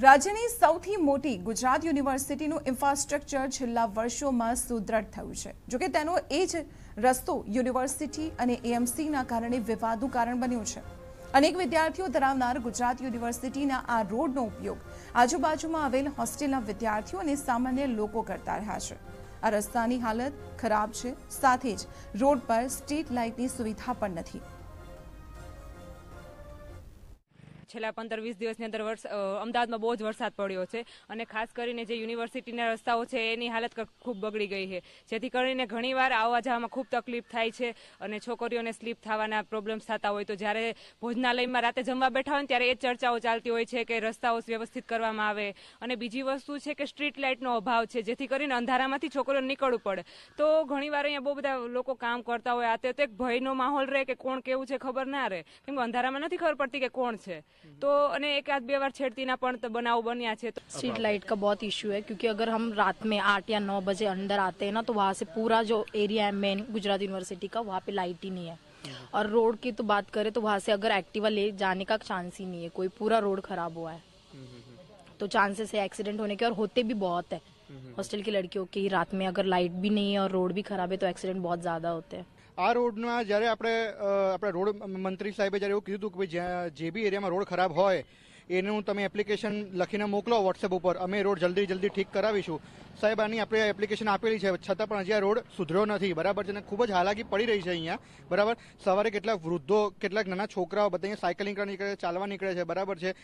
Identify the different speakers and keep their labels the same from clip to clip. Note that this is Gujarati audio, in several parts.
Speaker 1: રાજ્યની સૌથી મોટી ગુજરાત યુનિવર્સિટીનું ઇન્ફ્રાસ્ટ્રક્ચર છેલ્લા વર્ષોમાં સુદ્રઢ થયું છે જોકે તેનો એ જ રસ્તો યુનિવર્સિટી અને એએમસીના કારણે વિવાદનું કારણ બન્યું છે અનેક વિદ્યાર્થીઓ ધરાવનાર ગુજરાત યુનિવર્સિટીના આ રોડનો ઉપયોગ આજુબાજુમાં આવેલ હોસ્ટેલના વિદ્યાર્થીઓ અને સામાન્ય લોકો કરતા રહ્યા છે આ રસ્તાની હાલત ખરાબ છે સાથે જ રોડ પર સ્ટ્રીટ લાઇટની સુવિધા પણ નથી
Speaker 2: છેલ્લા પંદર વીસ દિવસની અંદર વર્ષ અમદાવાદમાં બહુ જ વરસાદ પડ્યો છે અને ખાસ કરીને જે યુનિવર્સિટીના રસ્તાઓ છે એની હાલત ખૂબ બગડી ગઈ છે જેથી કરીને ઘણીવાર આવવા જવામાં ખૂબ તકલીફ થાય છે અને છોકરીઓને સ્લીપ થવાના પ્રોબ્લેમ્સ થતા હોય તો જ્યારે ભોજનાલયમાં રાતે જમવા બેઠા હોય ત્યારે એ ચર્ચાઓ ચાલતી હોય છે કે રસ્તાઓ વ્યવસ્થિત કરવામાં આવે અને બીજી વસ્તુ છે કે સ્ટ્રીટ લાઇટનો અભાવ છે જેથી કરીને અંધારામાંથી છોકરીઓને નીકળવું પડે તો ઘણીવાર અહીંયા બહુ બધા લોકો કામ કરતા હોય આ એક ભયનો માહોલ રહે કે કોણ કેવું છે ખબર ના રહે કેમ કે અંધારામાં નથી ખબર પડતી કે કોણ છે तो एक आध बे વાર छेड़ती बनाव बनिया है
Speaker 3: स्ट्रीट लाइट का बहुत इश्यू है क्योंकि अगर हम रात में आठ या नौ बजे अंदर आते हैं ना तो वहाँ से पूरा जो एरिया है मेन गुजरात यूनिवर्सिटी का वहाँ पे लाइट ही नहीं है और रोड की तो बात करें तो वहाँ से अगर एक्टिवा ले जाने का चांस ही नहीं है कोई पूरा रोड खराब हुआ है तो चांसेस है एक्सीडेंट होने के और होते भी बहुत है हॉस्टल की लड़कियों की रात में अगर लाइट भी नहीं है और रोड भी खराब है तो एक्सीडेंट बहुत ज्यादा होते हैं
Speaker 4: આ રોડમાં જ્યારે આપણે આપણા રોડ મંત્રી સાહેબે જ્યારે એવું કીધું કે ભાઈ જે બી એરિયામાં રોડ ખરાબ હોય એનું તમે એપ્લિકેશન લખીને મોકલો વોટ્સએપ ઉપર અમે રોડ જલ્દી જલ્દી ઠીક કરાવીશું સાહેબ આની આપણે એપ્લિકેશન આપેલી છે છતાં પણ હજી આ રોડ સુધર્યો નથી બરાબર છે અને ખૂબ જ હાલાકી પડી રહી છે અહીંયા બરાબર સવારે કેટલાક વૃદ્ધો કેટલાક નાના છોકરાઓ બધા અહીંયા સાયકલિંગ કરવા નીકળે છે ચાલવા નીકળે છે બરાબર છે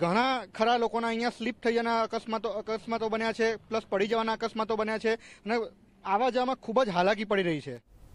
Speaker 4: ઘણા ખરા લોકોના અહીંયા સ્લીપ થઈ જવાના અકસ્માતો અકસ્માતો બન્યા છે પ્લસ પડી જવાના અકસ્માતો બન્યા છે અને આવા જવામાં ખૂબ જ હાલાકી પડી રહી છે